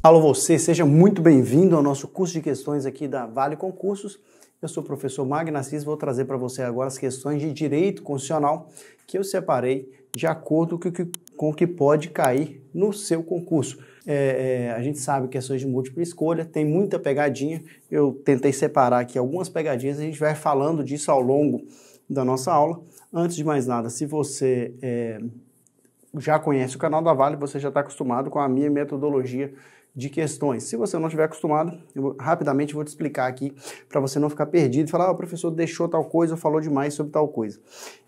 Alô você, seja muito bem-vindo ao nosso curso de questões aqui da Vale Concursos. Eu sou o professor Magnacis, vou trazer para você agora as questões de direito constitucional que eu separei de acordo com o que pode cair no seu concurso. É, é, a gente sabe que é questões de múltipla escolha tem muita pegadinha. Eu tentei separar aqui algumas pegadinhas, a gente vai falando disso ao longo da nossa aula. Antes de mais nada, se você é, já conhece o canal da Vale, você já está acostumado com a minha metodologia de questões. Se você não estiver acostumado, eu rapidamente vou te explicar aqui para você não ficar perdido e falar, ah, o professor deixou tal coisa, falou demais sobre tal coisa.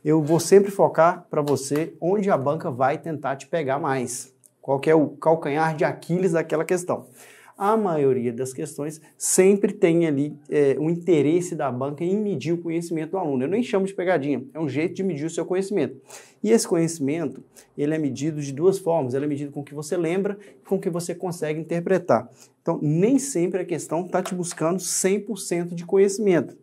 Eu vou sempre focar para você onde a banca vai tentar te pegar mais. Qual é o calcanhar de Aquiles daquela questão a maioria das questões sempre tem ali é, o interesse da banca em medir o conhecimento do aluno. Eu nem chamo de pegadinha, é um jeito de medir o seu conhecimento. E esse conhecimento, ele é medido de duas formas. Ele é medido com o que você lembra e com o que você consegue interpretar. Então, nem sempre a questão está te buscando 100% de conhecimento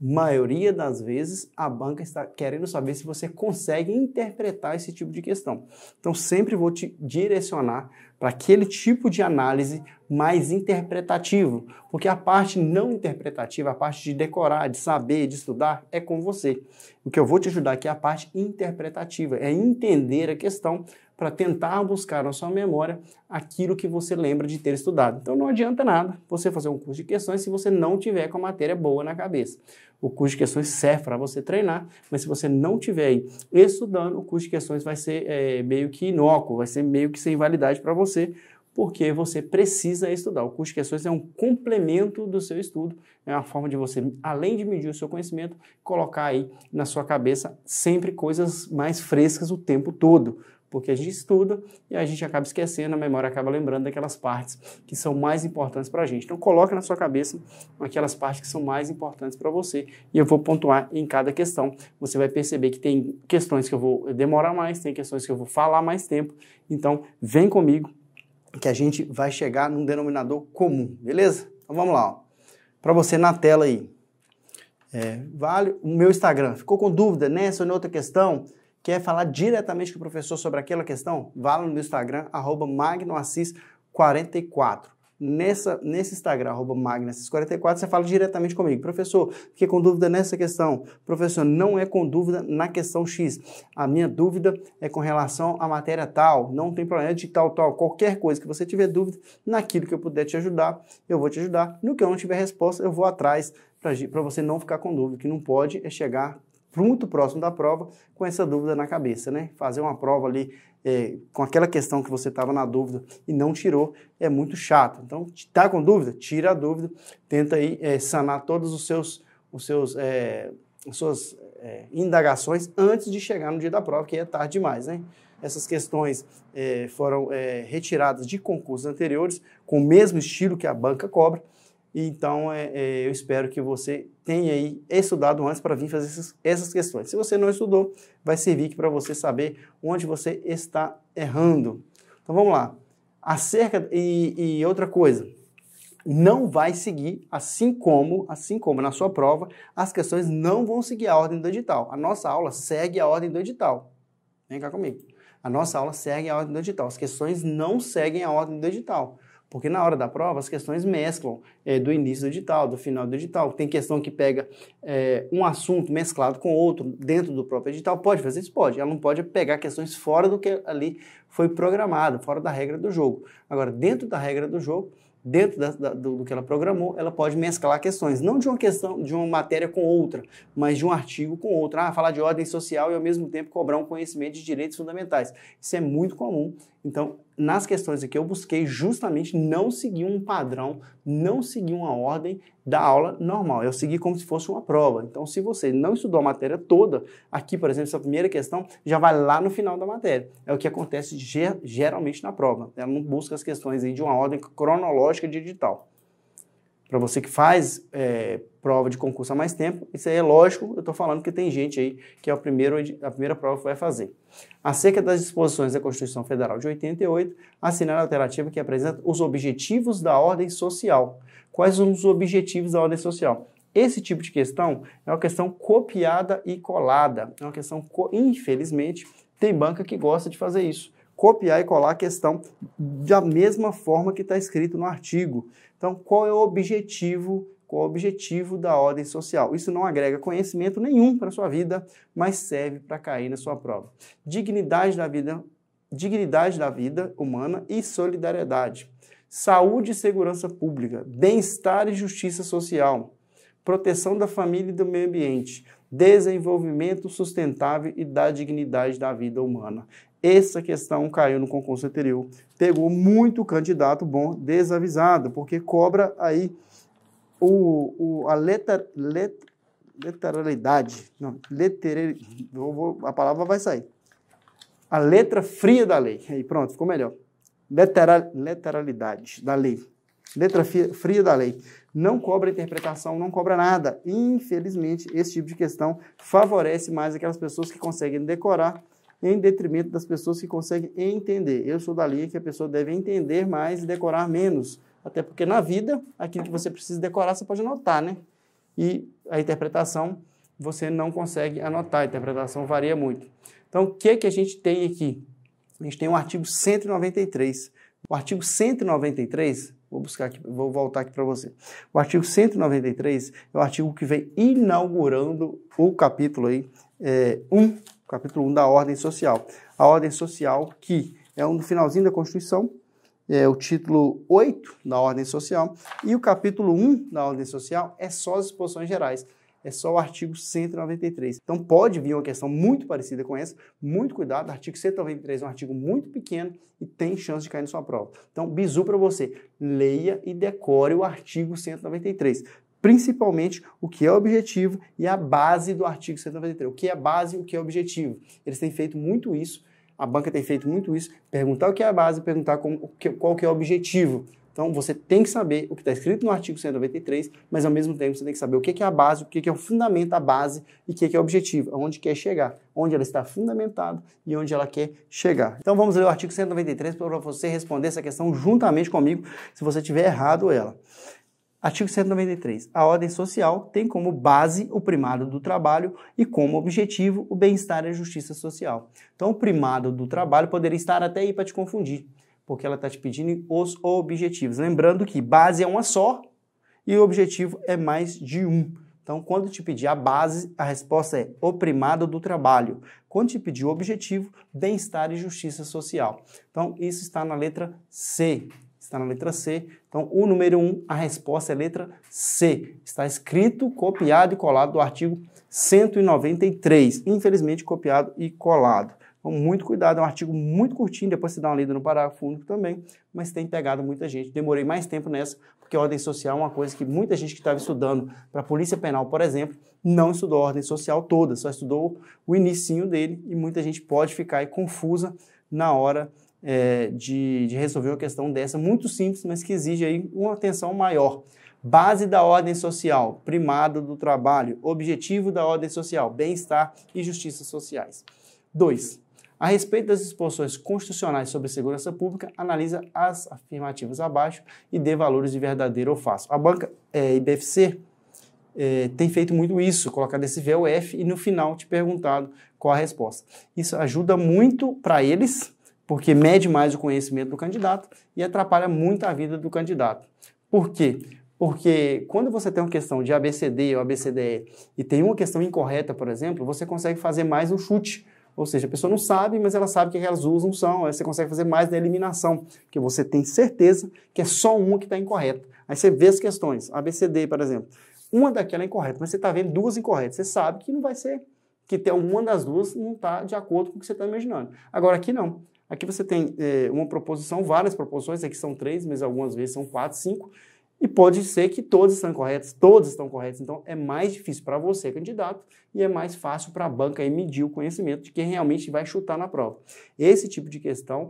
maioria das vezes a banca está querendo saber se você consegue interpretar esse tipo de questão. Então sempre vou te direcionar para aquele tipo de análise mais interpretativo, porque a parte não interpretativa, a parte de decorar, de saber, de estudar é com você. O que eu vou te ajudar aqui é a parte interpretativa, é entender a questão para tentar buscar na sua memória aquilo que você lembra de ter estudado. Então não adianta nada você fazer um curso de questões se você não tiver com a matéria boa na cabeça. O curso de questões serve para você treinar, mas se você não tiver aí estudando, o curso de questões vai ser é, meio que inócuo, vai ser meio que sem validade para você, porque você precisa estudar. O curso de questões é um complemento do seu estudo, é uma forma de você, além de medir o seu conhecimento, colocar aí na sua cabeça sempre coisas mais frescas o tempo todo porque a gente estuda e a gente acaba esquecendo, a memória acaba lembrando daquelas partes que são mais importantes para a gente. Então coloque na sua cabeça aquelas partes que são mais importantes para você e eu vou pontuar em cada questão. Você vai perceber que tem questões que eu vou demorar mais, tem questões que eu vou falar mais tempo. Então vem comigo que a gente vai chegar num denominador comum, beleza? Então vamos lá, para você na tela aí. É, vale o meu Instagram. Ficou com dúvida nessa ou em outra questão? quer falar diretamente com o professor sobre aquela questão, vá lá no meu Instagram, magnoassis44. Nessa, nesse Instagram, magnoassis44, você fala diretamente comigo. Professor, fiquei com dúvida nessa questão. Professor, não é com dúvida na questão X. A minha dúvida é com relação à matéria tal. Não tem problema é de tal, tal. Qualquer coisa que você tiver dúvida, naquilo que eu puder te ajudar, eu vou te ajudar. No que eu não tiver resposta, eu vou atrás para você não ficar com dúvida. O que não pode é chegar muito próximo da prova com essa dúvida na cabeça, né? Fazer uma prova ali é, com aquela questão que você estava na dúvida e não tirou é muito chato. Então, tá com dúvida? Tira a dúvida, tenta aí é, sanar todos os seus, os seus, é, as suas é, indagações antes de chegar no dia da prova, que é tarde demais, né? Essas questões é, foram é, retiradas de concursos anteriores com o mesmo estilo que a banca cobra então, é, é, eu espero que você tenha aí estudado antes para vir fazer essas, essas, questões. Se você não estudou, vai servir para você saber onde você está errando. Então, vamos lá. Acerca e, e outra coisa, não vai seguir, assim como, assim como na sua prova, as questões não vão seguir a ordem do edital. A nossa aula segue a ordem do edital. Vem cá comigo. A nossa aula segue a ordem do edital. As questões não seguem a ordem do edital. Porque na hora da prova as questões mesclam é, do início do digital, do final do digital. Tem questão que pega é, um assunto mesclado com outro dentro do próprio edital. Pode fazer isso? Pode. Ela não pode pegar questões fora do que ali foi programado, fora da regra do jogo. Agora, dentro da regra do jogo, dentro da, da, do, do, que ela programou, ela pode mesclar questões, não de uma questão, de uma matéria com outra, mas de um artigo com outra. Ah, falar de ordem social e ao mesmo tempo cobrar um conhecimento de direitos fundamentais. Isso é muito comum então, nas questões aqui, eu busquei justamente não seguir um padrão, não seguir uma ordem da aula normal. Eu segui como se fosse uma prova. Então, se você não estudou a matéria toda, aqui, por exemplo, essa primeira questão já vai lá no final da matéria. É o que acontece ger geralmente na prova. Ela não busca as questões aí de uma ordem cronológica digital. Para você que faz é, prova de concurso há mais tempo. Isso aí é lógico, eu estou falando que tem gente aí que é o primeiro, a primeira prova que vai fazer. Acerca das disposições da Constituição Federal de 88, assinale a alternativa que apresenta os objetivos da ordem social. Quais são os objetivos da ordem social? Esse tipo de questão é uma questão copiada e colada. É uma questão, infelizmente, tem banca que gosta de fazer isso copiar e colar a questão da mesma forma que está escrito no artigo. Então, qual é o objetivo com o objetivo da ordem social. Isso não agrega conhecimento nenhum para a sua vida, mas serve para cair na sua prova. Dignidade da vida, dignidade da vida humana e solidariedade. Saúde e segurança pública, bem-estar e justiça social, proteção da família e do meio ambiente, desenvolvimento sustentável e da dignidade da vida humana. Essa questão caiu no concurso anterior, pegou muito candidato bom desavisado, porque cobra aí o, o, a letra, let, literalidade, não, letere, vou, a palavra vai sair. A letra fria da lei. Aí, pronto, ficou melhor. Literal, literalidade da lei. Letra fria da lei. Não cobra interpretação, não cobra nada. Infelizmente, esse tipo de questão favorece mais aquelas pessoas que conseguem decorar em detrimento das pessoas que conseguem entender. Eu sou da linha que a pessoa deve entender mais e decorar menos até porque na vida, aquilo que você precisa decorar, você pode anotar, né? E a interpretação, você não consegue anotar, a interpretação varia muito. Então, o que, é que a gente tem aqui? A gente tem o um artigo 193. O artigo 193, vou buscar aqui, vou voltar aqui para você. O artigo 193 é o artigo que vem inaugurando o capítulo aí, é, capítulo 1 da ordem social. A ordem social que é um finalzinho da Constituição, é, o título 8 da ordem social e o capítulo 1 da ordem social é só as exposições gerais. É só o artigo 193. Então pode vir uma questão muito parecida com essa. Muito cuidado, o artigo 193 é um artigo muito pequeno e tem chance de cair na sua prova. Então, bizu para você. Leia e decore o artigo 193 principalmente o que é objetivo e a base do artigo 193. O que é base e o que é objetivo. Eles têm feito muito isso a banca tem feito muito isso, perguntar o que é a base, perguntar como, qual que é o objetivo. Então, você tem que saber o que está escrito no artigo 193, mas ao mesmo tempo você tem que saber o que é a base, o que é o fundamento, a base e o que é o objetivo, aonde quer chegar, onde ela está fundamentada e onde ela quer chegar. Então, vamos ler o artigo 193 para você responder essa questão juntamente comigo, se você tiver errado ela. Artigo 193. A ordem social tem como base o primado do trabalho e como objetivo o bem-estar e a justiça social. Então, o primado do trabalho poderia estar até aí para te confundir, porque ela está te pedindo os objetivos. Lembrando que base é uma só e o objetivo é mais de um. Então, quando te pedir a base, a resposta é o primado do trabalho. Quando te pedir o objetivo, bem-estar e justiça social. Então, isso está na letra C está na letra C. Então, o número 1, a resposta é letra C. Está escrito, copiado e colado do artigo 193. Infelizmente, copiado e colado. Então, muito cuidado, é um artigo muito curtinho, depois você dá uma lida no parágrafo único também, mas tem pegado muita gente. Demorei mais tempo nessa, porque ordem social é uma coisa que muita gente que estava estudando para a Polícia Penal, por exemplo, não estudou a ordem social toda, só estudou o inicinho dele e muita gente pode ficar confusa na hora é, de, de resolver uma questão dessa, muito simples, mas que exige aí uma atenção maior. Base da ordem social, primado do trabalho, objetivo da ordem social, bem-estar e justiça sociais. 2. A respeito das disposições constitucionais sobre segurança pública, analisa as afirmativas abaixo e dê valores de verdadeiro ou falso. A banca é, IBFC é, tem feito muito isso, colocar esse VUF e no final te perguntado qual a resposta. Isso ajuda muito para eles porque mede mais o conhecimento do candidato e atrapalha muito a vida do candidato. Por quê? Porque quando você tem uma questão de ABCD ou ABCDE e tem uma questão incorreta, por exemplo, você consegue fazer mais um chute. Ou seja, a pessoa não sabe, mas ela sabe que elas duas não são. Aí você consegue fazer mais na eliminação, que você tem certeza que é só uma que está incorreta. Aí você vê as questões, ABCD, por exemplo. Uma daquela é incorreta, mas você está vendo duas incorretas. Você sabe que não vai ser, que tem uma das duas não está de acordo com o que você está imaginando. Agora aqui não. Aqui você tem é, uma proposição, várias proposições, aqui é são três, mas algumas vezes são quatro, cinco, e pode ser que todas estão corretas, todas estão corretas. Então é mais difícil para você, candidato, e é mais fácil para a banca medir o conhecimento de quem realmente vai chutar na prova. Esse tipo de questão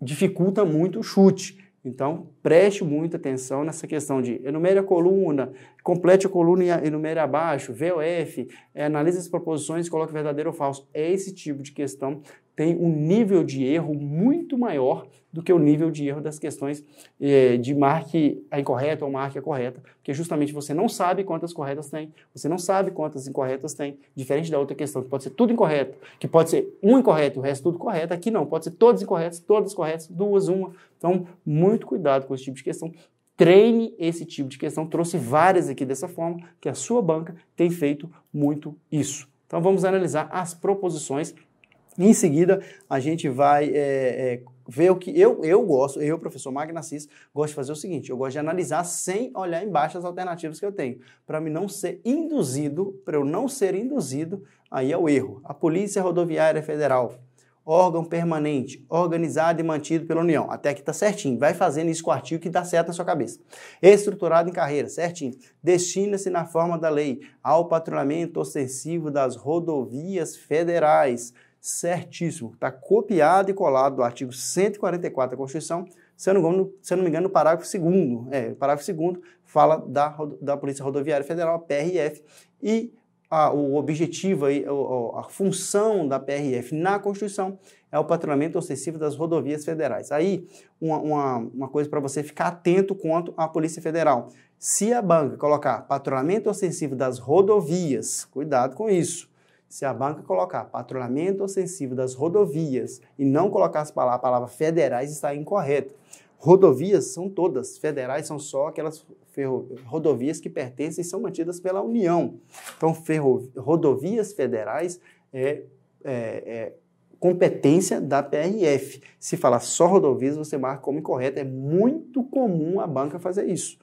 dificulta muito o chute. Então, preste muita atenção nessa questão de enumere a coluna, complete a coluna e enumere abaixo, VOF, eh, analise as proposições, coloque verdadeiro ou falso. É esse tipo de questão tem um nível de erro muito maior do que o nível de erro das questões eh, de marque a incorreta ou marque a correta, porque justamente você não sabe quantas corretas tem, você não sabe quantas incorretas tem, diferente da outra questão, que pode ser tudo incorreto, que pode ser um incorreto e o resto tudo correto, aqui não, pode ser todas incorretas, todas corretas, duas, uma. Então, muito cuidado com esse tipo de questão. Treine esse tipo de questão, trouxe várias aqui dessa forma, que a sua banca tem feito muito isso. Então vamos analisar as proposições em seguida, a gente vai é, é, ver o que eu, eu gosto, eu, professor Magnacis, gosto de fazer o seguinte: eu gosto de analisar sem olhar embaixo as alternativas que eu tenho, para mim não ser induzido, para eu não ser induzido aí ao erro. A Polícia Rodoviária Federal, órgão permanente, organizado e mantido pela União. Até que está certinho. Vai fazendo isso com o artigo que dá certo na sua cabeça. Estruturado em carreira, certinho. Destina-se na forma da lei ao patrulhamento ostensivo das rodovias federais certíssimo. Está copiado e colado do artigo 144 da Constituição, se eu não, se eu não me engano, no parágrafo 2 é, o parágrafo 2 fala da, da Polícia Rodoviária Federal, a PRF, e a, o objetivo, aí, a, a função da PRF na Constituição é o patrulhamento ostensivo das rodovias federais. Aí, uma, uma, uma coisa para você ficar atento quanto à Polícia Federal. Se a banca colocar patrulhamento ostensivo das rodovias, cuidado com isso, se a banca colocar patrulhamento ostensivo das rodovias e não colocar as palavras, a palavra federais, está incorreto. Rodovias são todas, federais são só aquelas ferro, rodovias que pertencem e são mantidas pela União. Então, ferro, rodovias federais é, é, é competência da PRF. Se falar só rodovias, você marca como incorreto. É muito comum a banca fazer isso.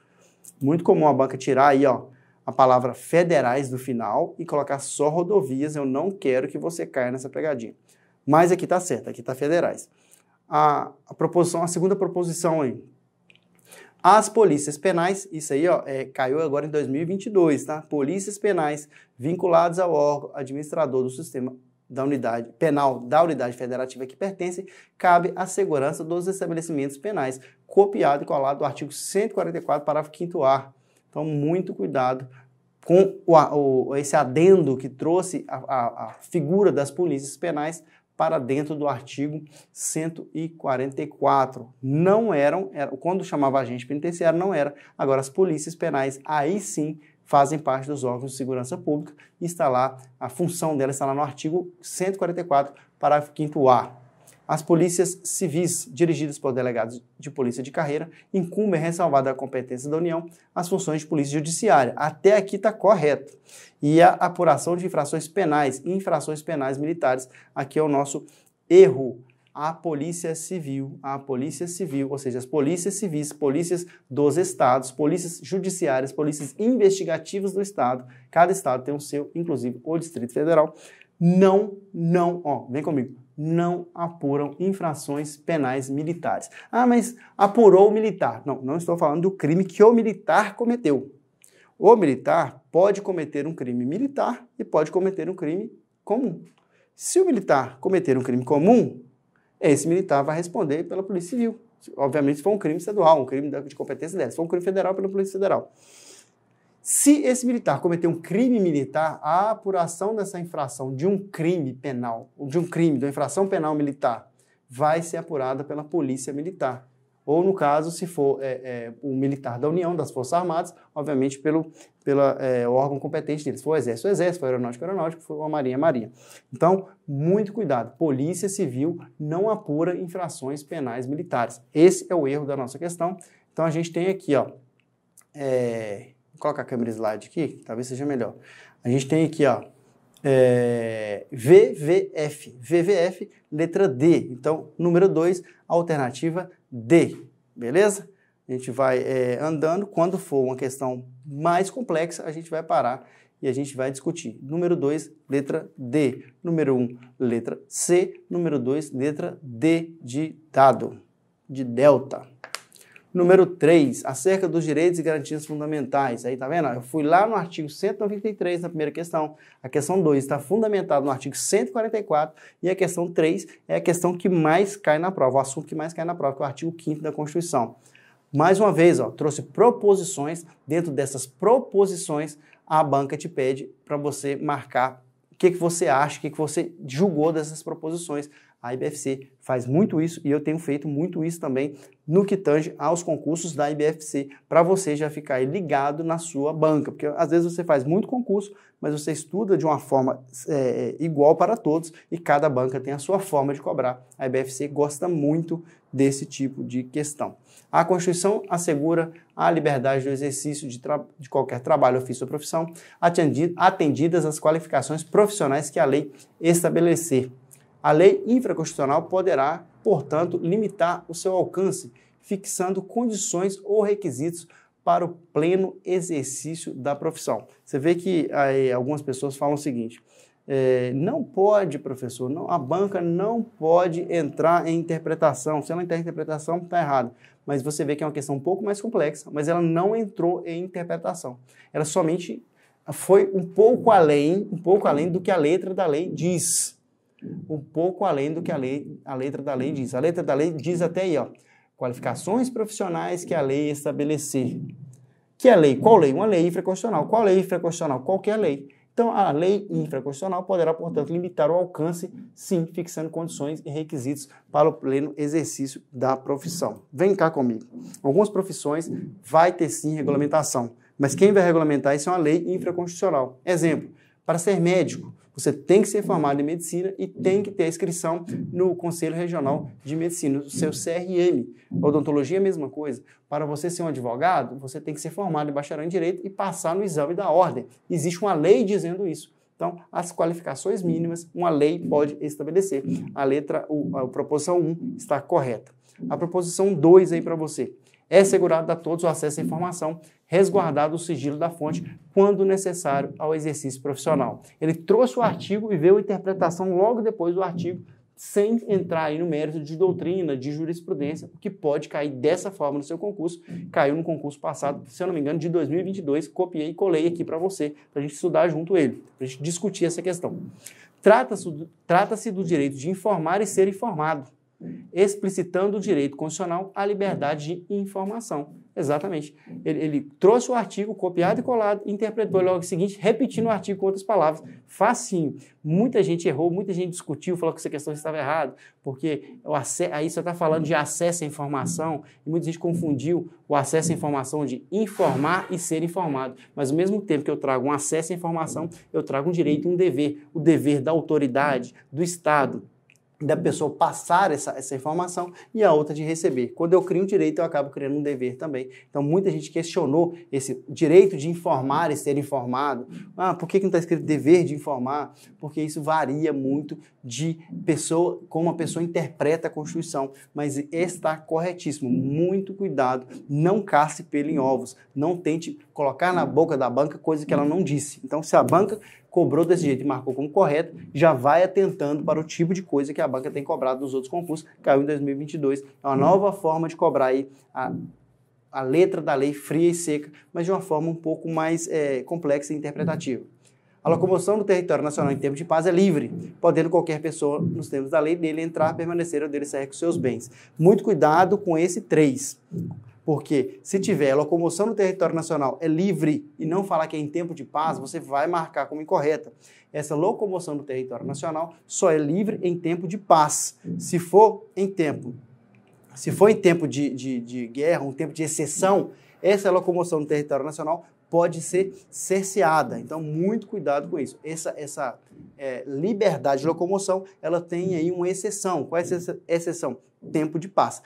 Muito comum a banca tirar aí, ó, a palavra federais no final e colocar só rodovias. Eu não quero que você caia nessa pegadinha. Mas aqui está certo, aqui está federais. A, a, proposição, a segunda proposição aí. As polícias penais, isso aí ó, é, caiu agora em 2022, tá? Polícias penais vinculadas ao órgão administrador do sistema da unidade penal da unidade federativa que pertence, cabe à segurança dos estabelecimentos penais, copiado e colado do artigo 144, parágrafo 5 A. Então, muito cuidado com o, o, esse adendo que trouxe a, a, a figura das polícias penais para dentro do artigo 144. Não eram, era, quando chamava agente penitenciário, não era. Agora, as polícias penais, aí sim, fazem parte dos órgãos de segurança pública e está lá, a função dela está lá no artigo 144, parágrafo 5A. As polícias civis, dirigidas por delegados de polícia de carreira, incumbem ressalvada a competência da União as funções de polícia judiciária. Até aqui está correto. E a apuração de infrações penais e infrações penais militares, aqui é o nosso erro. A polícia civil, a polícia civil, ou seja, as polícias civis, polícias dos estados, polícias judiciárias, polícias investigativas do estado, cada estado tem o um seu, inclusive o Distrito Federal, não, não, ó, vem comigo, não apuram infrações penais militares. Ah, mas apurou o militar. Não, não estou falando do crime que o militar cometeu. O militar pode cometer um crime militar e pode cometer um crime comum. Se o militar cometer um crime comum, esse militar vai responder pela Polícia Civil. Obviamente, se for um crime estadual, um crime de competência dela. Se for um crime federal, pela Polícia Federal. Se esse militar cometer um crime militar, a apuração dessa infração de um crime penal, de um crime, de uma infração penal militar, vai ser apurada pela polícia militar. Ou, no caso, se for é, é, um militar da União, das Forças Armadas, obviamente pelo é, órgão competente deles. Foi o Exército, o Exército, foi o Aeronáutico, o Aeronáutico, foi a Marinha, a Marinha. Então, muito cuidado. Polícia Civil não apura infrações penais militares. Esse é o erro da nossa questão. Então, a gente tem aqui, ó, é, Coloca a câmera slide aqui, talvez seja melhor. A gente tem aqui, ó, é, VVF. VVF, letra D. Então, número 2, alternativa D. Beleza? A gente vai é, andando. Quando for uma questão mais complexa, a gente vai parar e a gente vai discutir. Número 2, letra D. Número 1, um, letra C. Número 2, letra D de dado, de delta. Número 3, acerca dos direitos e garantias fundamentais. Aí, tá vendo? Eu fui lá no artigo 193, na primeira questão. A questão 2 está fundamentada no artigo 144 e a questão 3 é a questão que mais cai na prova, o assunto que mais cai na prova, que é o artigo 5 da Constituição. Mais uma vez, ó, trouxe proposições. Dentro dessas proposições, a banca te pede para você marcar o que, que você acha, o que, que você julgou dessas proposições. A IBFC faz muito isso e eu tenho feito muito isso também no que tange aos concursos da IBFC, para você já ficar ligado na sua banca, porque às vezes você faz muito concurso, mas você estuda de uma forma é, é igual para todos e cada banca tem a sua forma de cobrar. A IBFC gosta muito desse tipo de questão. A Constituição assegura a liberdade do exercício de, de qualquer trabalho, ofício ou profissão, atendidas as qualificações profissionais que a lei estabelecer. A lei infraconstitucional poderá, portanto, limitar o seu alcance, fixando condições ou requisitos para o pleno exercício da profissão. Você vê que aí, algumas pessoas falam o seguinte: é, não pode, professor, não, a banca não pode entrar em interpretação. Se ela entrar em interpretação, está errado. Mas você vê que é uma questão um pouco mais complexa, mas ela não entrou em interpretação. Ela somente foi um pouco além, um pouco além do que a letra da lei diz um pouco além do que a, lei, a letra da lei diz. A letra da lei diz até aí, ó, qualificações profissionais que a lei estabelecer. Que é lei? Qual lei? Uma lei infraconstitucional. Qual lei infraconstitucional? Qualquer é lei. Então, a lei infraconstitucional poderá, portanto, limitar o alcance, sim, fixando condições e requisitos para o pleno exercício da profissão. Vem cá comigo. Algumas profissões vai ter, sim, regulamentação. Mas quem vai regulamentar isso é uma lei infraconstitucional. Exemplo, para ser médico, você tem que ser formado em hum. medicina e tem que ter a inscrição no Conselho Regional de Medicina, o seu CRM. Odontologia é a mesma coisa. Para você ser um advogado, você tem que ser formado em bacharel em Direito e passar no exame da ordem. Existe uma lei dizendo isso. Então, as qualificações mínimas, uma lei pode estabelecer. A letra, a proposição 1 está correta. A proposição 2 aí para você. É segurado a todos o acesso à informação resguardado o sigilo da fonte quando necessário ao exercício profissional. Ele trouxe o artigo e veio a interpretação logo depois do artigo, sem entrar aí no mérito de doutrina, de jurisprudência, que pode cair dessa forma no seu concurso. Caiu no concurso passado, se eu não me engano, de 2022. Copiei e colei aqui para você, para a gente estudar junto ele, para a gente discutir essa questão. Trata-se do, trata do direito de informar e ser informado explicitando o direito constitucional à liberdade de informação. Exatamente. Ele, ele, trouxe o artigo copiado e colado, interpretou logo o seguinte, repetindo o artigo com outras palavras. Facinho. Muita gente errou, muita gente discutiu, falou que essa questão estava errada, porque o aí você está falando de acesso à informação, e muita gente confundiu o acesso à informação de informar e ser informado. Mas ao mesmo tempo que eu trago um acesso à informação, eu trago um direito e um dever. O dever da autoridade, do Estado, da pessoa passar essa, essa informação e a outra de receber. Quando eu crio um direito, eu acabo criando um dever também. Então, muita gente questionou esse direito de informar e ser informado. Ah, por que, que não está escrito dever de informar? Porque isso varia muito de pessoa, como a pessoa interpreta a Constituição. Mas está corretíssimo. Muito cuidado. Não casse pelo em ovos. Não tente colocar na boca da banca coisa que ela não disse. Então, se a banca cobrou desse jeito e marcou como correto, já vai atentando para o tipo de coisa que a banca tem cobrado nos outros concursos, caiu em 2022. É uma nova forma de cobrar aí a, a letra da lei fria e seca, mas de uma forma um pouco mais é, complexa e interpretativa. A locomoção do território nacional em tempo de paz é livre, podendo qualquer pessoa, nos termos da lei, dele entrar, permanecer ou dele sair com seus bens. Muito cuidado com esse 3. Porque se uhum. tiver locomoção no território nacional é livre e não falar que é em tempo de paz, uhum. você vai marcar como incorreta. Essa locomoção no território nacional só é livre em tempo de paz. Uhum. Se for em tempo, se for em tempo de, de, de guerra, um tempo de exceção, essa locomoção no território nacional pode ser cerceada. Então, muito cuidado com isso. Essa, essa é, liberdade de locomoção, ela tem aí uma exceção. Qual é essa exceção? Tempo de paz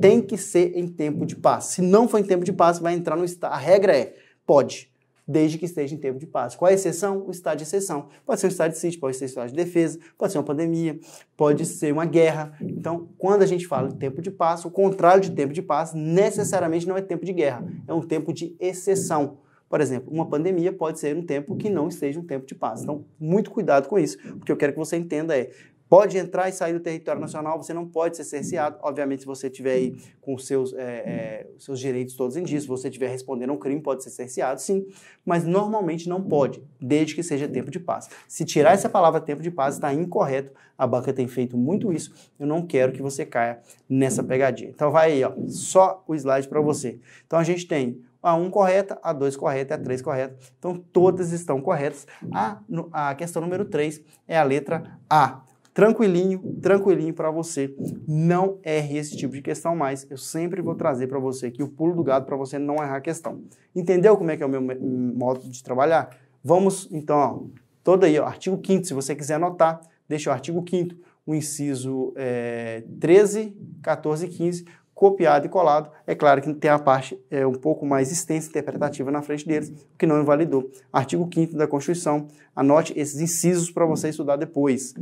tem que ser em tempo de paz. Se não for em tempo de paz, vai entrar no estado. A regra é pode, desde que esteja em tempo de paz. Qual é a exceção? O estado de exceção. Pode ser um estado de sítio, pode ser um estado de defesa, pode ser uma pandemia, pode ser uma guerra. Então, quando a gente fala de tempo de paz, o contrário de tempo de paz necessariamente não é tempo de guerra, é um tempo de exceção. Por exemplo, uma pandemia pode ser um tempo que não esteja um tempo de paz. Então, muito cuidado com isso. O que eu quero que você entenda é, pode entrar e sair do território hum. nacional, você não pode ser cerceado. Obviamente, se você tiver aí com seus, é, é, seus direitos todos em dia, se você estiver respondendo a um crime, pode ser cerceado, sim, mas normalmente não pode, desde que seja tempo de paz. Se tirar essa palavra tempo de paz, está incorreto. A banca tem feito muito isso. Eu não quero que você caia nessa pegadinha. Então, vai aí, ó, só o slide para você. Então, a gente tem a 1 correta, a 2 correta, a 3 correta. Então, todas estão corretas. A, a questão número 3 é a letra A tranquilinho, tranquilinho para você. Não erre esse tipo de questão mais. Eu sempre vou trazer para você aqui o pulo do gado para você não errar a questão. Entendeu como é que é o meu modo de trabalhar? Vamos, então, ó, todo aí, ó, artigo 5 se você quiser anotar, deixa o artigo 5 o inciso é, 13, 14 e 15, copiado e colado. É claro que tem a parte é, um pouco mais extensa, interpretativa na frente deles, o que não invalidou. Artigo 5 da Constituição, anote esses incisos para você estudar depois.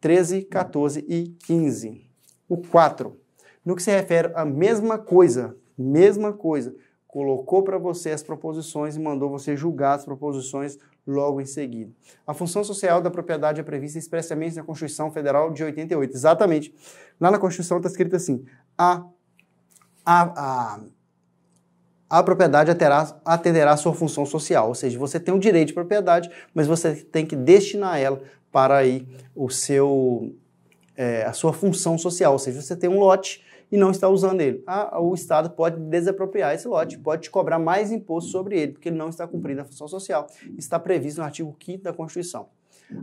13, 14 e 15. O 4. No que se refere à mesma coisa, mesma coisa, colocou para você as proposições e mandou você julgar as proposições logo em seguida. A função social da propriedade é prevista expressamente na Constituição Federal de 88. Exatamente. Lá na Constituição está escrito assim: a, a, a, a propriedade aterá, atenderá a sua função social. Ou seja, você tem o direito de propriedade, mas você tem que destinar ela para aí o seu, é, a sua função social, ou seja, você tem um lote e não está usando ele. Ah, o Estado pode desapropriar esse lote, pode te cobrar mais imposto sobre ele, porque ele não está cumprindo a função social. Está previsto no artigo 5 da Constituição.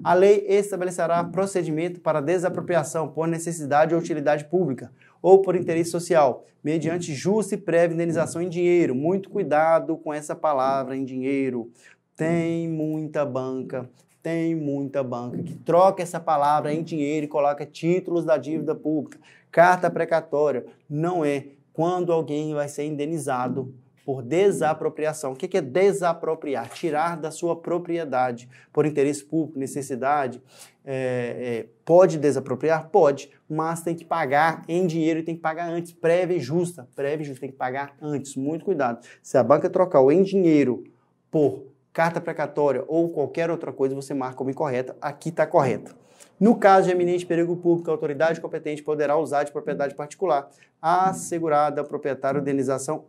A lei estabelecerá procedimento para desapropriação por necessidade ou utilidade pública ou por interesse social, mediante justa e prévia indenização em dinheiro. Muito cuidado com essa palavra em dinheiro. Tem muita banca tem muita banca que troca essa palavra em dinheiro e coloca títulos da dívida pública, carta precatória. Não é quando alguém vai ser indenizado por desapropriação. O que é desapropriar? Tirar da sua propriedade por interesse público, necessidade. É, é, pode desapropriar? Pode, mas tem que pagar em dinheiro e tem que pagar antes, prévia e justa. Prévia e justa, tem que pagar antes. Muito cuidado. Se a banca trocar o em dinheiro por carta precatória ou qualquer outra coisa, você marca como incorreta, aqui está correta. No caso de eminente perigo público, a autoridade competente poderá usar de propriedade particular assegurada ao proprietário indenização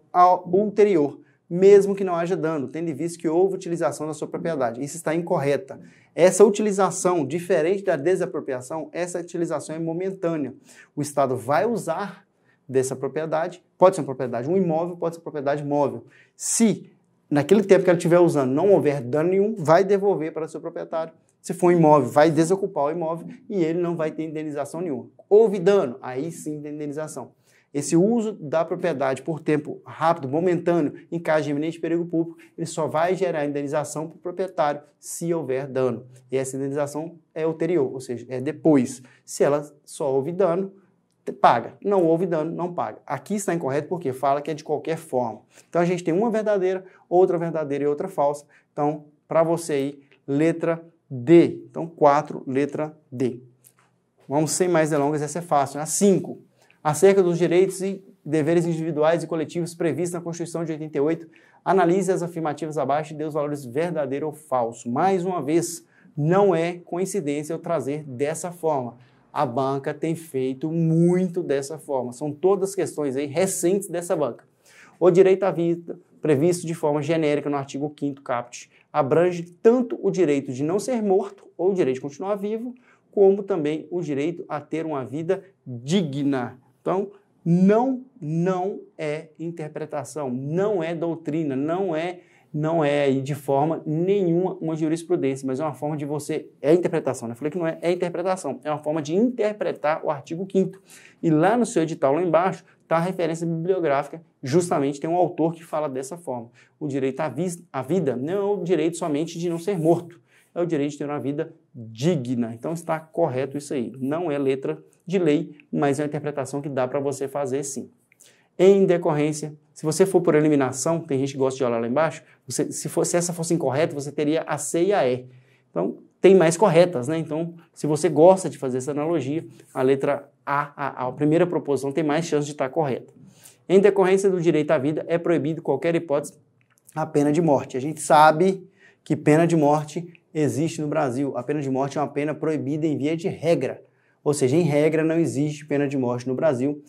ulterior, mesmo que não haja dano, tendo em vista que houve utilização da sua propriedade. Isso está incorreta. Essa utilização, diferente da desapropriação, essa utilização é momentânea. O Estado vai usar dessa propriedade, pode ser uma propriedade um imóvel, pode ser propriedade móvel. Se naquele tempo que ela estiver usando, não houver dano nenhum, vai devolver para seu proprietário. Se for um imóvel, vai desocupar o imóvel e ele não vai ter indenização nenhuma. Houve dano, aí sim tem indenização. Esse uso da propriedade por tempo rápido, momentâneo, em caso de iminente perigo público, ele só vai gerar indenização para o proprietário se houver dano. E essa indenização é ulterior, ou seja, é depois. Se ela só houve dano, paga. Não houve dano, não paga. Aqui está incorreto porque fala que é de qualquer forma. Então a gente tem uma verdadeira, outra verdadeira e outra falsa. Então, para você aí, letra D. Então, 4, letra D. Vamos sem mais delongas, essa é fácil. A né? 5. Acerca dos direitos e deveres individuais e coletivos previstos na Constituição de 88, analise as afirmativas abaixo e dê os valores verdadeiro ou falso. Mais uma vez, não é coincidência eu trazer dessa forma a banca tem feito muito dessa forma. São todas questões aí recentes dessa banca. O direito à vida, previsto de forma genérica no artigo 5 caput, abrange tanto o direito de não ser morto ou o direito de continuar vivo, como também o direito a ter uma vida digna. Então, não, não é interpretação, não é doutrina, não é não é de forma nenhuma uma jurisprudência, mas é uma forma de você. É interpretação, né? Falei que não é, é interpretação. É uma forma de interpretar o artigo 5. E lá no seu edital, lá embaixo, está a referência bibliográfica. Justamente tem um autor que fala dessa forma. O direito à, vis à vida não é o direito somente de não ser morto, é o direito de ter uma vida digna. Então está correto isso aí. Não é letra de lei, mas é uma interpretação que dá para você fazer sim. Em decorrência, se você for por eliminação, tem gente que gosta de olhar lá embaixo, você, se, fosse, se essa fosse incorreta, você teria a C e a E. Então, tem mais corretas, né? Então, se você gosta de fazer essa analogia, a letra A, a, a primeira proposição, tem mais chance de estar correta. Em decorrência do direito à vida, é proibido qualquer hipótese a pena de morte. A gente sabe que pena de morte existe no Brasil. A pena de morte é uma pena proibida em via de regra. Ou seja, em regra não existe pena de morte no Brasil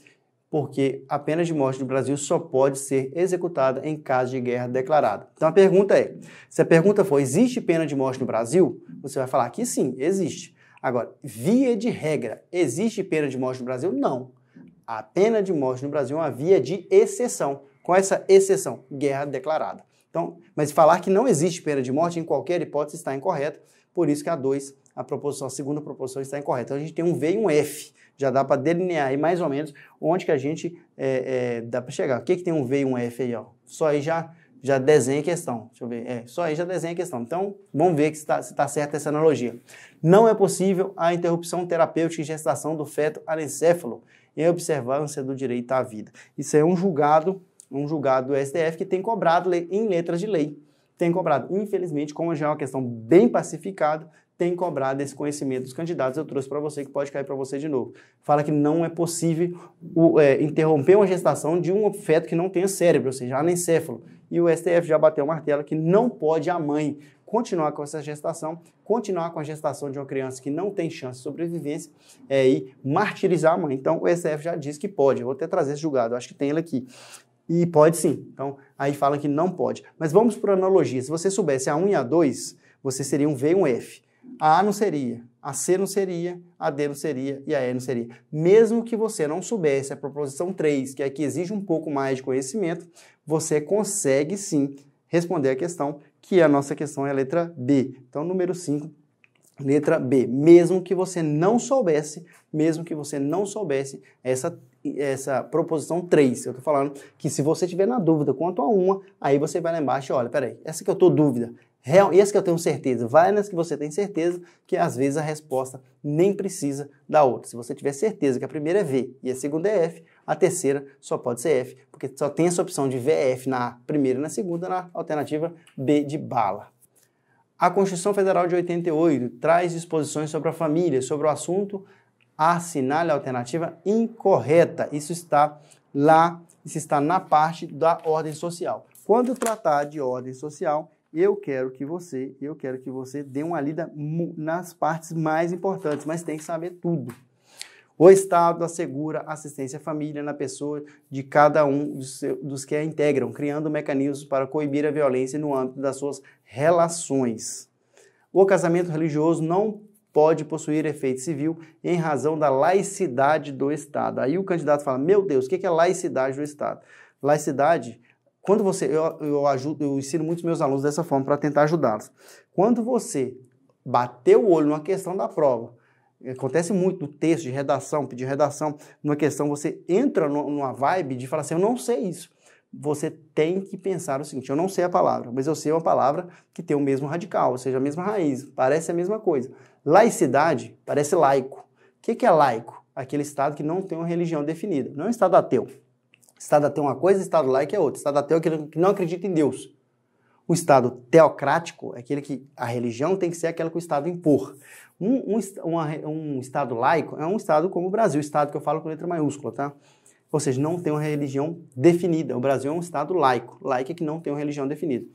porque a pena de morte no Brasil só pode ser executada em caso de guerra declarada. Então a pergunta é: se a pergunta for existe pena de morte no Brasil, você vai falar que sim, existe. Agora, via de regra, existe pena de morte no Brasil? Não. A pena de morte no Brasil é uma via de exceção. Com essa exceção, guerra declarada. Então, mas falar que não existe pena de morte em qualquer hipótese está incorreto, por isso que a 2, a a segunda proposição está incorreta. Então a gente tem um V e um F já dá para delinear aí mais ou menos onde que a gente é, é, dá para chegar. O que, que tem um V e um F aí? Ó? Só aí já, já desenha a questão. Deixa eu ver. É, só aí já desenha a questão. Então, vamos ver se está tá certa essa analogia. Não é possível a interrupção terapêutica e gestação do feto anencefalo em observância do direito à vida. Isso é um julgado, um julgado do STF que tem cobrado em letras de lei. Tem cobrado, infelizmente, como já é uma questão bem pacificada, tem cobrado esse conhecimento dos candidatos. Eu trouxe para você que pode cair para você de novo. Fala que não é possível o, é, interromper uma gestação de um feto que não tenha cérebro, ou seja, anencéfalo. E o STF já bateu o martelo que não pode a mãe continuar com essa gestação, continuar com a gestação de uma criança que não tem chance de sobrevivência é, e martirizar a mãe. Então o STF já diz que pode. Eu vou até trazer esse julgado, acho que tem ele aqui. E pode sim. Então, aí fala que não pode. Mas vamos por analogia. Se você soubesse a 1 e a 2, você seria um V e um F. A não seria, a C não seria, a D não seria e a E não seria. Mesmo que você não soubesse a proposição 3, que é que exige um pouco mais de conhecimento, você consegue sim responder a questão, que a nossa questão é a letra B. Então, número 5, letra B. Mesmo que você não soubesse, mesmo que você não soubesse essa essa proposição 3. Eu estou falando que se você tiver na dúvida quanto a uma, aí você vai lá embaixo e olha, peraí, essa que eu estou dúvida, Real, esse que eu tenho certeza. Vai nas que você tem certeza, que às vezes a resposta nem precisa da outra. Se você tiver certeza que a primeira é V e a segunda é F, a terceira só pode ser F, porque só tem essa opção de VF é na primeira e na segunda, na alternativa B de bala. A Constituição Federal de 88 traz disposições sobre a família, sobre o assunto, assinale a alternativa incorreta. Isso está lá, isso está na parte da ordem social. Quando tratar de ordem social, eu quero que você, eu quero que você dê uma lida nas partes mais importantes, mas tem que saber tudo. O Estado assegura assistência à família na pessoa de cada um dos que a integram, criando mecanismos para coibir a violência no âmbito das suas relações. O casamento religioso não pode possuir efeito civil em razão da laicidade do Estado. Aí o candidato fala: Meu Deus, o que é laicidade do Estado? Laicidade quando você, eu, eu, ajudo, eu ensino muitos meus alunos dessa forma para tentar ajudá-los. Quando você bater o olho numa questão da prova, acontece muito no texto de redação, pedir redação, numa questão você entra numa vibe de falar assim, eu não sei isso. Você tem que pensar o seguinte, eu não sei a palavra, mas eu sei uma palavra que tem o mesmo radical, ou seja, a mesma raiz, parece a mesma coisa. Laicidade parece laico. O que é laico? Aquele estado que não tem uma religião definida, não é um estado ateu. Estado ateu é uma coisa, Estado laico é outra. Estado ateu é aquele que não acredita em Deus. O Estado teocrático é aquele que a religião tem que ser aquela que o Estado impor. Um, um, uma, um Estado laico é um Estado como o Brasil, Estado que eu falo com letra maiúscula, tá? Ou seja, não tem uma religião definida. O Brasil é um Estado laico. Laico é que não tem uma religião definida.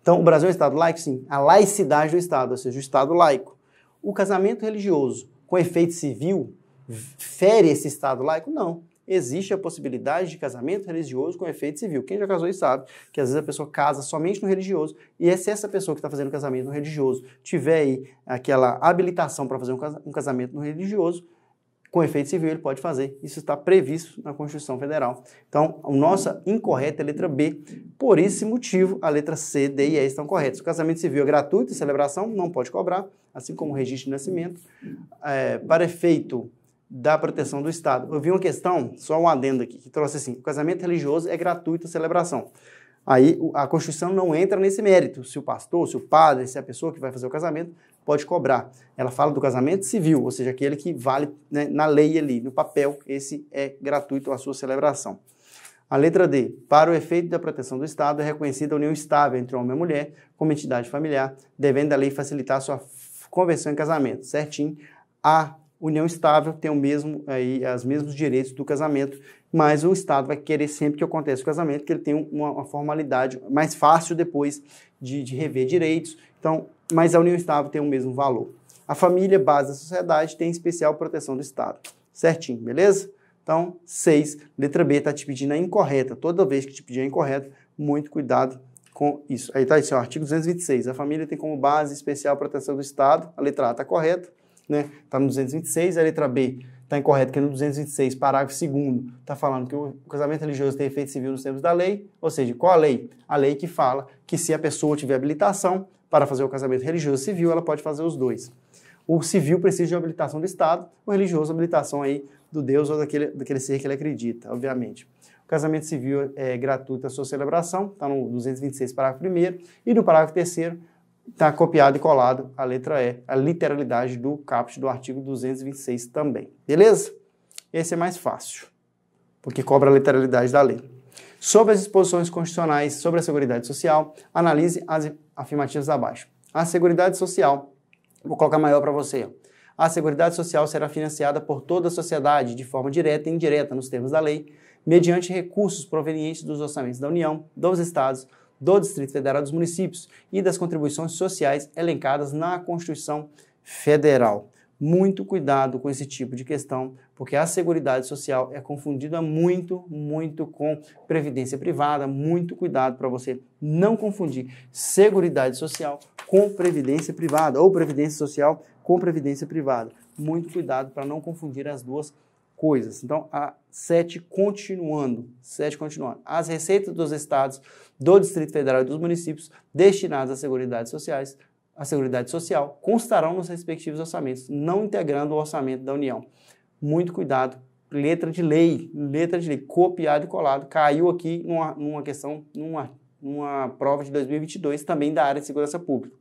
Então, o Brasil é um Estado laico, sim. A laicidade do Estado, ou seja, o Estado laico. O casamento religioso com efeito civil fere esse Estado laico? Não existe a possibilidade de casamento religioso com efeito civil. Quem já casou e sabe que às vezes a pessoa casa somente no religioso, e é se essa pessoa que está fazendo casamento no religioso tiver aí aquela habilitação para fazer um casamento no religioso, com efeito civil ele pode fazer. Isso está previsto na Constituição Federal. Então, a nossa incorreta é a letra B. Por esse motivo, a letra C, D e E estão corretas. O casamento civil é gratuito e celebração não pode cobrar, assim como o registro de nascimento. É, para efeito da proteção do Estado. Eu vi uma questão, só um adendo aqui, que trouxe assim: o casamento religioso é gratuito a celebração. Aí a Constituição não entra nesse mérito, se o pastor, se o padre, se a pessoa que vai fazer o casamento pode cobrar. Ela fala do casamento civil, ou seja, aquele que vale né, na lei ali, no papel, esse é gratuito a sua celebração. A letra D. Para o efeito da proteção do Estado, é reconhecida a união estável entre homem e mulher como entidade familiar, devendo a lei facilitar a sua conversão em casamento. Certinho. A união estável tem o mesmo, aí, os mesmos direitos do casamento, mas o Estado vai querer sempre que acontece o casamento que ele tenha uma, uma formalidade mais fácil depois de, de, rever direitos. Então, mas a união estável tem o mesmo valor. A família, base da sociedade, tem especial proteção do Estado. Certinho, beleza? Então, 6, letra B está te pedindo a incorreta. Toda vez que te pedir a incorreta, muito cuidado com isso. Aí está isso, artigo 226. A família tem como base especial proteção do Estado. A letra A está correta né? Tá no 226, a letra B está incorreta, que é no 226, parágrafo 2 está falando que o casamento religioso tem efeito civil nos termos da lei, ou seja, qual a lei? A lei que fala que se a pessoa tiver habilitação para fazer o casamento religioso civil, ela pode fazer os dois. O civil precisa de habilitação do Estado, o religioso habilitação aí do Deus ou daquele, daquele ser que ele acredita, obviamente. O casamento civil é gratuito a sua celebração, está no 226, parágrafo 1 e no parágrafo 3 está copiado e colado a letra E, a literalidade do caput do artigo 226 também. Beleza? Esse é mais fácil, porque cobra a literalidade da lei. Sobre as disposições constitucionais sobre a Seguridade Social, analise as afirmativas abaixo. A Seguridade Social, vou colocar maior para você. A Seguridade Social será financiada por toda a sociedade, de forma direta e indireta, nos termos da lei, mediante recursos provenientes dos orçamentos da União, dos Estados, do Distrito Federal dos Municípios e das contribuições sociais elencadas na Constituição Federal. Muito cuidado com esse tipo de questão, porque a Seguridade Social é confundida muito, muito com Previdência Privada. Muito cuidado para você não confundir Seguridade Social com Previdência Privada ou Previdência Social com Previdência Privada. Muito cuidado para não confundir as duas coisas. Então, a 7 continuando, 7 continuando. As receitas dos estados, do Distrito Federal e dos municípios destinadas à segurança Sociais, à Seguridade Social, constarão nos respectivos orçamentos, não integrando o orçamento da União. Muito cuidado, letra de lei, letra de lei, copiado e colado, caiu aqui numa, numa questão, numa, numa prova de 2022 também da área de segurança pública.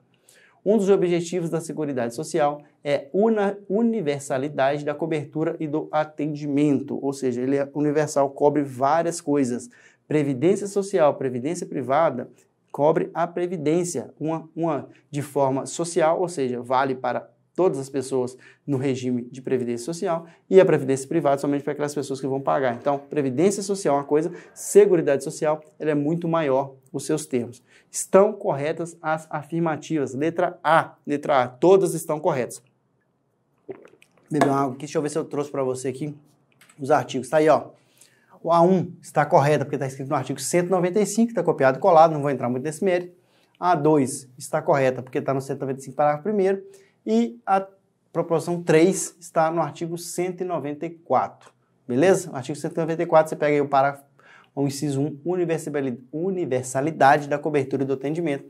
Um dos objetivos da Seguridade Social é a universalidade da cobertura e do atendimento, ou seja, ele é universal, cobre várias coisas. Previdência social, previdência privada, cobre a previdência, uma, uma de forma social, ou seja, vale para todas as pessoas no regime de previdência social e a previdência privada somente para aquelas pessoas que vão pagar. Então, previdência social é uma coisa, seguridade social ela é muito maior os seus termos. Estão corretas as afirmativas. Letra A. Letra A. Todas estão corretas. Beber uma água aqui. Deixa eu ver se eu trouxe para você aqui os artigos. está aí, ó. O A1 está correta, porque está escrito no artigo 195, está copiado e colado, não vou entrar muito nesse mérito. A 2 está correta, porque está no 195, parágrafo 1. E a proporção 3 está no artigo 194. Beleza? O artigo 194, você pega aí o parágrafo ao inciso 1, universalidade da cobertura do atendimento.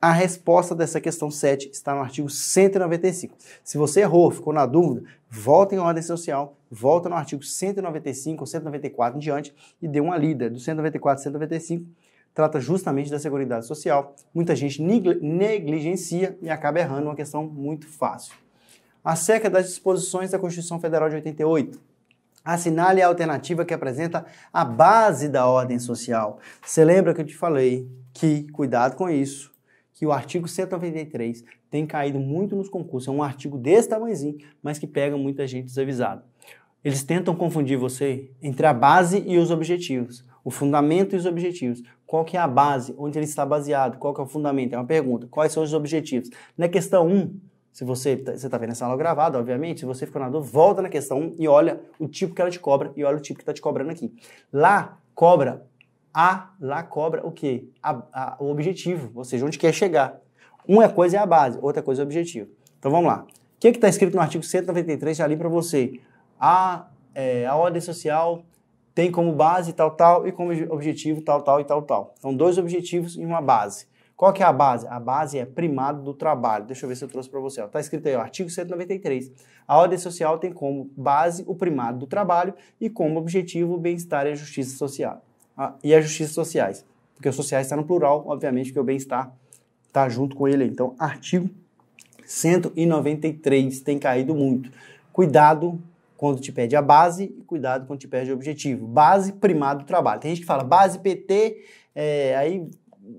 A resposta dessa questão 7 está no artigo 195. Se você errou, ficou na dúvida, volta em ordem social, volta no artigo 195 ou 194 em diante e dê uma lida do 194 e 195. Trata justamente da Seguridade Social. Muita gente negligencia e acaba errando uma questão muito fácil. A seca das disposições da Constituição Federal de 88. Assinale a alternativa que apresenta a base da ordem social. Você lembra que eu te falei que, cuidado com isso, que o artigo 193 tem caído muito nos concursos. É um artigo desse tamanhozinho, mas que pega muita gente desavisada. Eles tentam confundir você entre a base e os objetivos, o fundamento e os objetivos. Qual que é a base? Onde ele está baseado? Qual que é o fundamento? É uma pergunta. Quais são os objetivos? Na questão 1, um, se você está tá vendo essa aula gravada, obviamente, se você ficou na dúvida, volta na questão e olha o tipo que ela te cobra e olha o tipo que está te cobrando aqui. Lá cobra a, lá cobra o quê? A, a, o objetivo, ou seja, onde quer chegar. Uma coisa é a base, outra coisa é o objetivo. Então vamos lá. O que é está escrito no artigo 193? Já li para você. A, é, a ordem social tem como base tal, tal e como objetivo tal, tal e tal, tal. São então, dois objetivos e uma base. Qual que é a base? A base é primado do trabalho. Deixa eu ver se eu trouxe para você. Está escrito aí, ó, artigo 193. A ordem social tem como base o primado do trabalho e como objetivo o bem-estar e a justiça social. Ah, e as justiças sociais. Porque o sociais está no plural, obviamente, porque o bem-estar está junto com ele. Então, artigo 193 tem caído muito. Cuidado quando te pede a base e cuidado quando te pede o objetivo. Base primado do trabalho. Tem gente que fala base PT, é, aí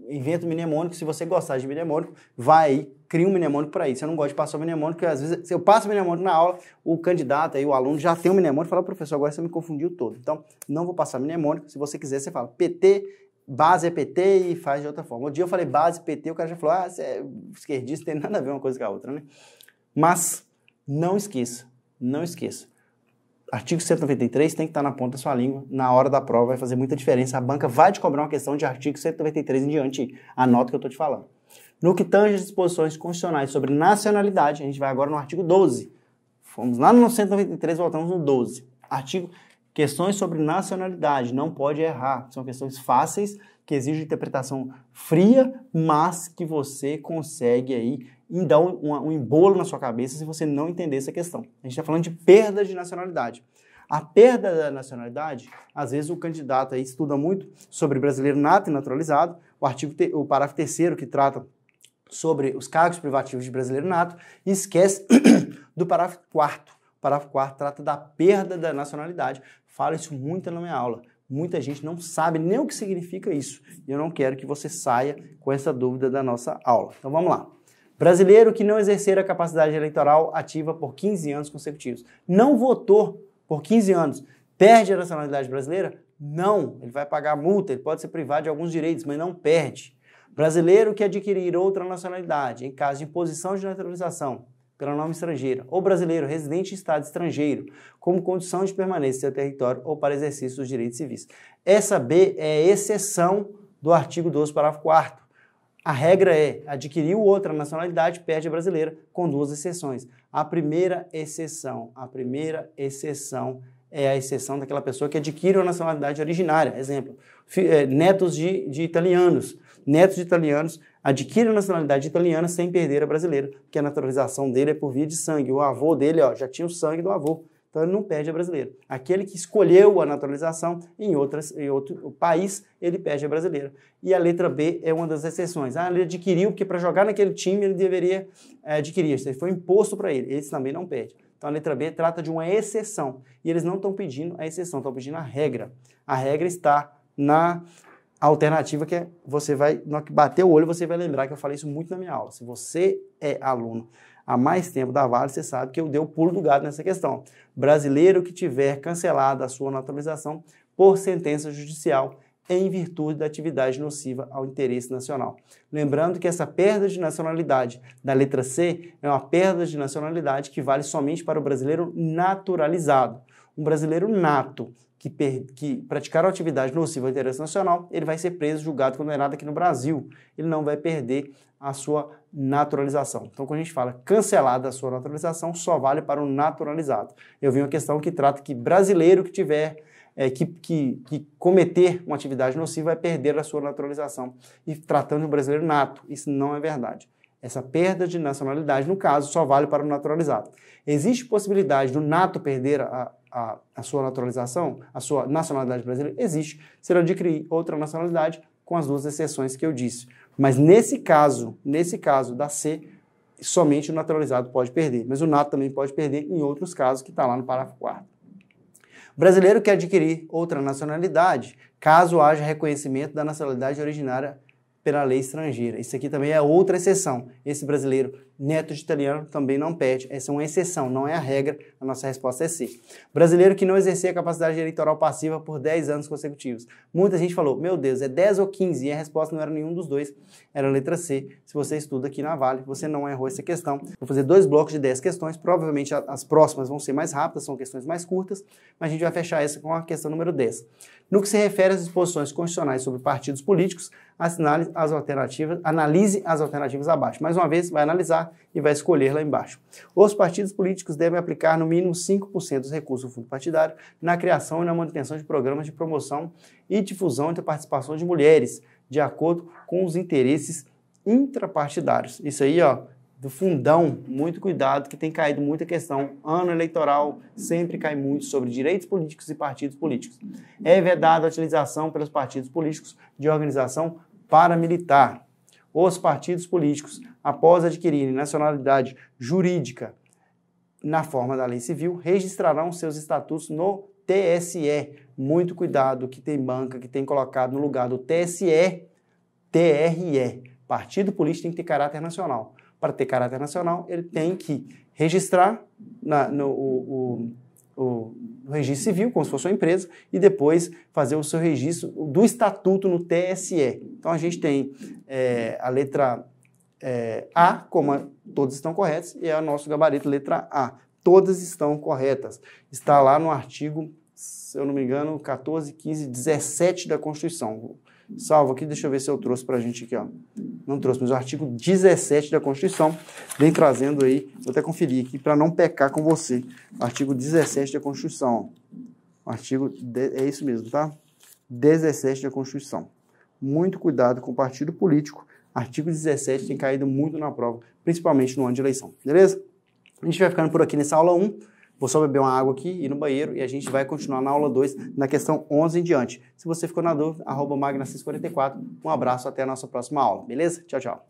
inventa um mnemônico. Se você gostar de mnemônico, vai aí, cria um mnemônico para isso. Se eu não gosto de passar o mnemônico, às vezes, se eu passo o mnemônico na aula, o candidato aí, o aluno já tem o um mnemônico e fala, professor, agora você me confundiu todo. Então, não vou passar mnemônico. Se você quiser, você fala PT, base é PT e faz de outra forma. Um dia eu falei base PT, o cara já falou, ah, você é esquerdista, tem nada a ver uma coisa com a outra, né? Mas, não esqueça, não esqueça artigo 193 tem que estar na ponta da sua língua. Na hora da prova vai fazer muita diferença. A banca vai te cobrar uma questão de artigo 193 em diante. Anota o que eu estou te falando. No que tange as disposições constitucionais sobre nacionalidade, a gente vai agora no artigo 12. Fomos lá no 193, voltamos no 12. Artigo questões sobre nacionalidade, não pode errar. São questões fáceis que exigem interpretação fria, mas que você consegue aí e dá um, um embolo na sua cabeça se você não entender essa questão. A gente está falando de perda de nacionalidade. A perda da nacionalidade, às vezes o candidato aí estuda muito sobre brasileiro nato e naturalizado, o artigo, te, o parágrafo terceiro que trata sobre os cargos privativos de brasileiro nato e esquece do parágrafo quarto. O parágrafo quarto trata da perda da nacionalidade. Falo isso muito na minha aula. Muita gente não sabe nem o que significa isso. E eu não quero que você saia com essa dúvida da nossa aula. Então vamos lá. Brasileiro que não exercer a capacidade eleitoral ativa por 15 anos consecutivos. Não votou por 15 anos. Perde a nacionalidade brasileira? Não. Ele vai pagar multa, ele pode ser privado de alguns direitos, mas não perde. Brasileiro que adquirir outra nacionalidade em caso de imposição de naturalização pela nome estrangeira, ou brasileiro residente em estado estrangeiro, como condição de permanência em seu território ou para exercício dos direitos civis. Essa B é exceção do artigo 12, parágrafo 4 a regra é: adquiriu outra nacionalidade, perde a brasileira, com duas exceções. A primeira exceção, a primeira exceção é a exceção daquela pessoa que adquire a nacionalidade originária. Exemplo, eh, netos de, de italianos. Netos de italianos adquirem a nacionalidade italiana sem perder a brasileira, porque a naturalização dele é por via de sangue. O avô dele ó, já tinha o sangue do avô. Então ele não pede a brasileiro. Aquele que escolheu a naturalização em, outras, em outro país, ele pede a brasileiro. E a letra B é uma das exceções. Ah, ele adquiriu, porque para jogar naquele time ele deveria é, adquirir, isso foi imposto para ele. Eles também não pede. Então a letra B trata de uma exceção. E eles não estão pedindo a exceção, estão pedindo a regra. A regra está na alternativa que é você vai, bater o olho, você vai lembrar que eu falei isso muito na minha aula. Se você é aluno há mais tempo da Vale, você sabe que eu dei o pulo do gato nessa questão. Brasileiro que tiver cancelado a sua naturalização por sentença judicial em virtude da atividade nociva ao interesse nacional. Lembrando que essa perda de nacionalidade da letra C é uma perda de nacionalidade que vale somente para o brasileiro naturalizado. Um brasileiro nato, que, per, que praticaram atividade nociva ao interesse nacional, ele vai ser preso, julgado, condenado é aqui no Brasil. Ele não vai perder a sua naturalização. Então, quando a gente fala cancelada a sua naturalização, só vale para o naturalizado. Eu vi uma questão que trata que brasileiro que tiver é, que, que, que, cometer uma atividade nociva vai perder a sua naturalização. E tratando de um brasileiro nato, isso não é verdade. Essa perda de nacionalidade, no caso, só vale para o naturalizado. Existe possibilidade do nato perder a a, a sua naturalização, a sua nacionalidade brasileira, existe se ele adquirir outra nacionalidade, com as duas exceções que eu disse. Mas nesse caso, nesse caso da C, somente o naturalizado pode perder. Mas o nato também pode perder em outros casos que está lá no parágrafo 4. brasileiro quer adquirir outra nacionalidade caso haja reconhecimento da nacionalidade originária pela lei estrangeira. Isso aqui também é outra exceção. Esse brasileiro neto de italiano também não pede. Essa é uma exceção, não é a regra. A nossa resposta é C. Brasileiro que não exercia a capacidade eleitoral passiva por 10 anos consecutivos. Muita gente falou, meu Deus, é 10 ou 15? E a resposta não era nenhum dos dois, era a letra C. Se você estuda aqui na Vale, você não errou essa questão. Vou fazer dois blocos de 10 questões. Provavelmente as próximas vão ser mais rápidas, são questões mais curtas, mas a gente vai fechar essa com a questão número 10. No que se refere às disposições constitucionais sobre partidos políticos, assinale as alternativas, analise as alternativas abaixo. Mais uma vez, vai analisar e vai escolher lá embaixo. Os partidos políticos devem aplicar no mínimo 5% dos recursos do fundo partidário na criação e na manutenção de programas de promoção e difusão da participação de mulheres, de acordo com os interesses intrapartidários. Isso aí, ó, do fundão, muito cuidado, que tem caído muita questão. Ano eleitoral sempre cai muito sobre direitos políticos e partidos políticos. É vedada a utilização pelos partidos políticos de organização paramilitar. Os partidos políticos, após adquirirem nacionalidade jurídica na forma da lei civil, registrarão seus estatutos no TSE. Muito cuidado que tem banca que tem colocado no lugar do TSE, TRE. Partido político tem que ter caráter nacional. Para ter caráter nacional, ele tem que registrar na, no, o, o o registro civil, como se fosse uma empresa, e depois fazer o seu registro do estatuto no TSE. Então a gente tem é, a letra é, A, como a, todas estão corretas, e é o nosso gabarito, letra A. Todas estão corretas. Está lá no artigo, se eu não me engano, 14, 15, 17 da Constituição salvo aqui, deixa eu ver se eu trouxe para a gente aqui, ó. Não trouxe, mas o artigo 17 da Constituição vem trazendo aí, vou até conferir aqui para não pecar com você. Artigo 17 da Constituição. Ó. Artigo de, é isso mesmo, tá? 17 da Constituição. Muito cuidado com o partido político. Artigo 17 tem caído muito na prova, principalmente no ano de eleição. Beleza? A gente vai ficando por aqui nessa aula 1. Vou só beber uma água aqui, ir no banheiro e a gente vai continuar na aula 2, na questão 11 em diante. Se você ficou na dúvida, arroba Magna 644. Um abraço, até a nossa próxima aula, beleza? Tchau, tchau.